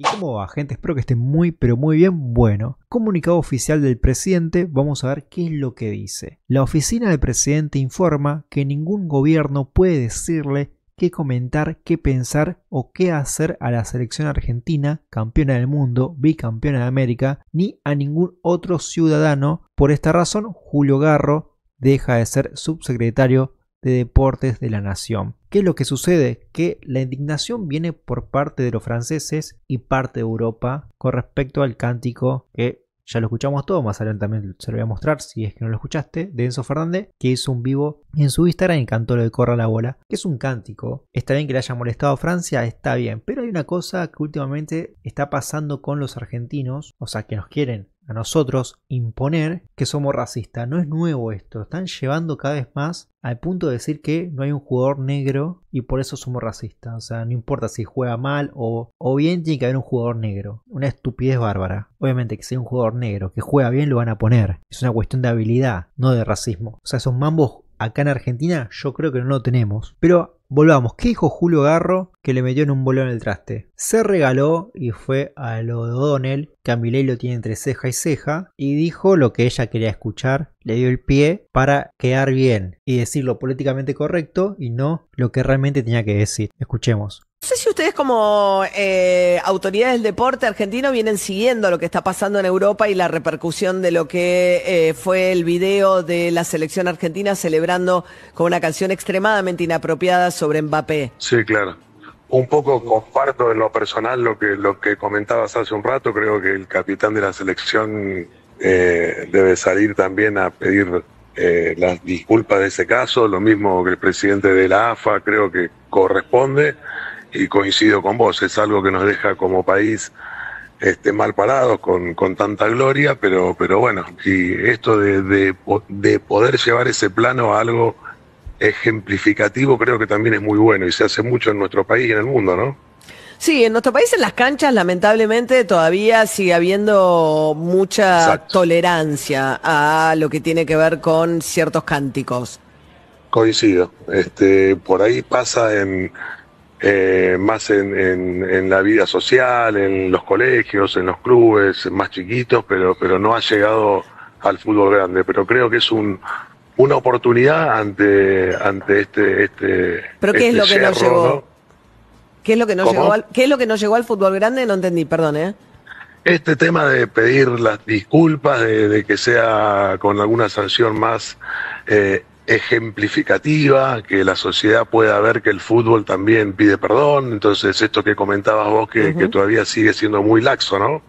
¿Y cómo va, gente? Espero que esté muy, pero muy bien. Bueno, comunicado oficial del presidente, vamos a ver qué es lo que dice. La oficina del presidente informa que ningún gobierno puede decirle qué comentar, qué pensar o qué hacer a la selección argentina, campeona del mundo, bicampeona de América, ni a ningún otro ciudadano. Por esta razón, Julio Garro deja de ser subsecretario de Deportes de la Nación. ¿Qué es lo que sucede? Que la indignación viene por parte de los franceses y parte de Europa con respecto al cántico que ya lo escuchamos todo, más adelante también se lo voy a mostrar si es que no lo escuchaste, de Enzo Fernández, que hizo un vivo y en su Instagram era cantó lo de Corra la Bola, que es un cántico. Está bien que le haya molestado a Francia, está bien, pero hay una cosa que últimamente está pasando con los argentinos, o sea, que nos quieren a nosotros imponer que somos racistas. No es nuevo esto, están llevando cada vez más al punto de decir que no hay un jugador negro y por eso somos racistas. O sea, no importa si juega mal o, o bien, tiene que haber un jugador negro. Una estupidez bárbara. Obviamente que si hay un jugador negro que juega bien lo van a poner. Es una cuestión de habilidad, no de racismo. O sea, esos mambos Acá en Argentina yo creo que no lo tenemos. Pero volvamos, ¿qué dijo Julio Garro que le metió en un bolón el traste? Se regaló y fue a lo de O'Donnell, que a lo tiene entre ceja y ceja, y dijo lo que ella quería escuchar, le dio el pie para quedar bien y decir lo políticamente correcto y no lo que realmente tenía que decir. Escuchemos. No sé si ustedes como eh, autoridades del deporte argentino vienen siguiendo lo que está pasando en Europa y la repercusión de lo que eh, fue el video de la selección argentina celebrando con una canción extremadamente inapropiada sobre Mbappé. Sí, claro. Un poco comparto en lo personal lo que, lo que comentabas hace un rato. Creo que el capitán de la selección eh, debe salir también a pedir las disculpas de ese caso. Lo mismo que el presidente de la AFA, creo que corresponde y coincido con vos, es algo que nos deja como país este, mal parados con, con tanta gloria, pero, pero bueno, y esto de, de, poder llevar ese plano a algo ejemplificativo creo que también es muy bueno y se hace mucho en nuestro país y en el mundo, ¿no? Sí, en nuestro país en las canchas lamentablemente todavía sigue habiendo mucha tolerancia a lo que tiene que ver con ciertos cánticos. Coincido. Este, por ahí pasa en, eh, más en, en, la vida social, en los colegios, en los clubes más chiquitos, pero, pero no ha llegado al fútbol grande. Pero creo que es un, una oportunidad ante, ante este, este. ¿Pero qué es este lo que nos llegó? ¿Qué es lo que no llegó al, qué es lo que llegó al fútbol grande? No entendí, perdón, ¿eh? Este tema de pedir las disculpas, de, que sea con alguna sanción más eh, ejemplificativa, que la sociedad pueda ver que el fútbol también pide perdón, entonces esto que comentabas vos que, todavía sigue siendo muy laxo, ¿no?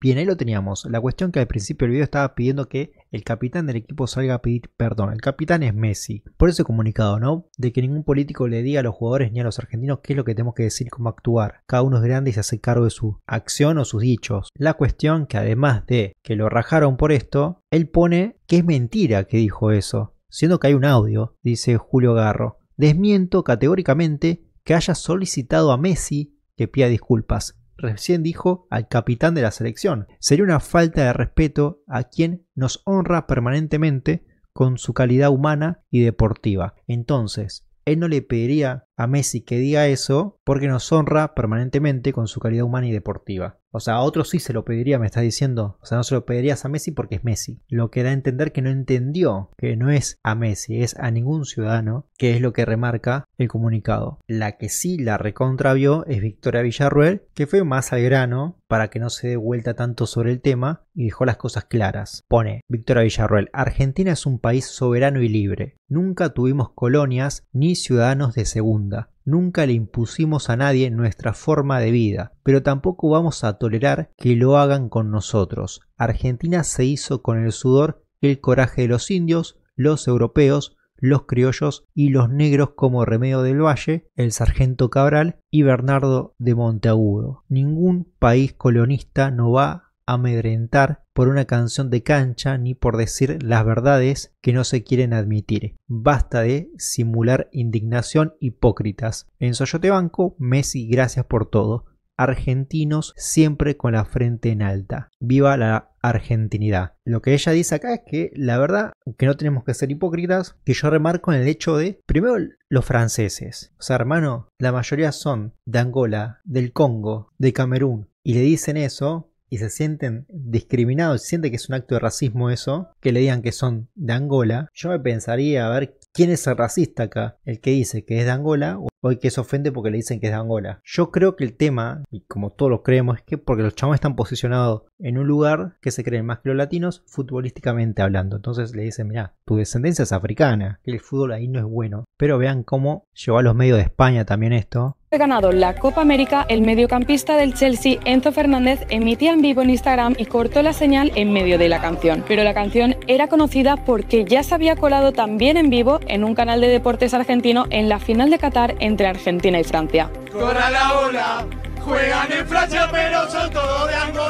Bien, ahí lo teníamos. La cuestión que al principio del video estaba pidiendo que el capitán del equipo salga a pedir perdón. El capitán es Messi. Por ese comunicado, ¿no? De que ningún político le diga a los jugadores ni a los argentinos qué es lo que tenemos que decir, cómo actuar. Cada uno es grande y se hace cargo de su acción o sus dichos. La cuestión que además de que lo rajaron por esto, él pone que es mentira que dijo eso. Siendo que hay un audio, dice Julio Garro. Desmiento categóricamente que haya solicitado a Messi que pida disculpas recién dijo al capitán de la selección. Sería una falta de respeto a quien nos honra permanentemente con su calidad humana y deportiva. Entonces, él no le pediría a Messi que diga eso porque nos honra permanentemente con su calidad humana y deportiva. O sea, a otro sí se lo pediría, me estás diciendo. O sea, no se lo pedirías a Messi porque es Messi. Lo que da a entender que no entendió que no es a Messi, es a ningún ciudadano, que es lo que remarca el comunicado. La que sí la recontravió es Victoria Villarruel, que fue más al grano para que no se dé vuelta tanto sobre el tema y dejó las cosas claras. Pone Victoria Villarruel, Argentina es un país soberano y libre. Nunca tuvimos colonias ni ciudadanos de segunda. Nunca le impusimos a nadie nuestra forma de vida, pero tampoco vamos a tolerar que lo hagan con nosotros. Argentina se hizo con el sudor el coraje de los indios, los europeos, los criollos y los negros como Remedio del Valle, el sargento Cabral y Bernardo de Monteagudo. Ningún país colonista no va amedrentar por una canción de cancha ni por decir las verdades que no se quieren admitir. Basta de simular indignación hipócritas. En Soyote Banco, Messi, gracias por todo. Argentinos siempre con la frente en alta. Viva la argentinidad. Lo que ella dice acá es que la verdad que no tenemos que ser hipócritas, que yo remarco en el hecho de, primero, los franceses. O sea, hermano, la mayoría son de Angola, del Congo, de Camerún. Y le dicen eso y se sienten discriminados, se siente que es un acto de racismo eso, que le digan que son de Angola, yo me pensaría a ver quién es el racista acá, el que dice que es de Angola o hoy que se ofende porque le dicen que es de Angola. Yo creo que el tema, y como todos lo creemos, es que porque los chavos están posicionados en un lugar que se creen más que los latinos, futbolísticamente hablando. Entonces le dicen, mirá, tu descendencia es africana, que el fútbol ahí no es bueno. Pero vean cómo llevó a los medios de España también esto, ganado la Copa América, el mediocampista del Chelsea, Enzo Fernández, emitía en vivo en Instagram y cortó la señal en medio de la canción. Pero la canción era conocida porque ya se había colado también en vivo en un canal de deportes argentino en la final de Qatar en entre Argentina y Francia. Corra la bola, juegan en Francia pero son todos de Angola.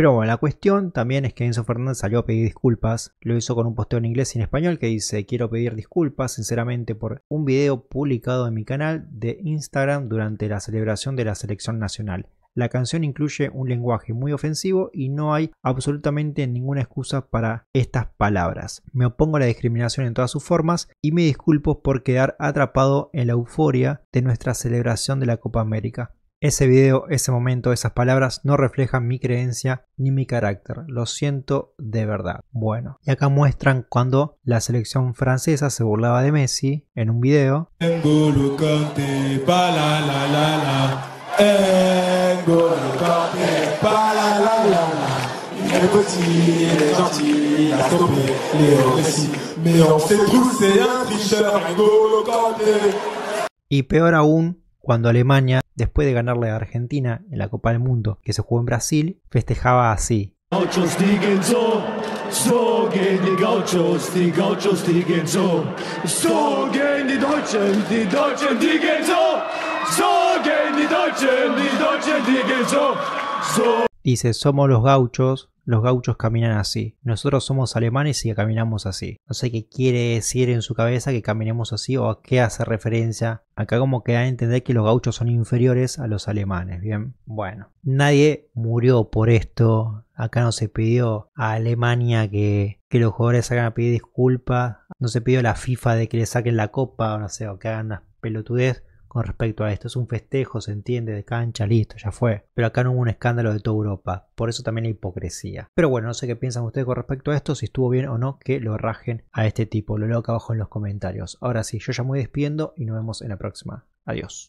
Pero bueno, la cuestión también es que Enzo Fernández salió a pedir disculpas, lo hizo con un posteo en inglés y en español que dice quiero pedir disculpas sinceramente por un video publicado en mi canal de Instagram durante la celebración de la selección nacional. La canción incluye un lenguaje muy ofensivo y no hay absolutamente ninguna excusa para estas palabras. Me opongo a la discriminación en todas sus formas y me disculpo por quedar atrapado en la euforia de nuestra celebración de la Copa América. Ese video, ese momento, esas palabras no reflejan mi creencia ni mi carácter. Lo siento de verdad. Bueno, y acá muestran cuando la selección francesa se burlaba de Messi en un video. Y peor aún, cuando Alemania, después de ganarle a Argentina en la Copa del Mundo que se jugó en Brasil, festejaba así. Dice, somos los gauchos, los gauchos caminan así, nosotros somos alemanes y caminamos así. No sé qué quiere decir en su cabeza que caminemos así o a qué hace referencia. Acá como que da a entender que los gauchos son inferiores a los alemanes, ¿bien? Bueno, nadie murió por esto. Acá no se pidió a Alemania que, los jugadores hagan a pedir disculpas. No se pidió a la FIFA de que le saquen la copa o no sé, o que hagan las pelotudez con respecto a esto. Es un festejo, se entiende, de cancha, listo, ya fue. Pero acá no hubo un escándalo de toda Europa. Por eso también la hipocresía. Pero bueno, no sé qué piensan ustedes con respecto a esto, si estuvo bien o no que lo rajen a este tipo. Lo leo acá abajo en los comentarios. Ahora sí, yo ya me voy despidiendo y nos vemos en la próxima. Adiós.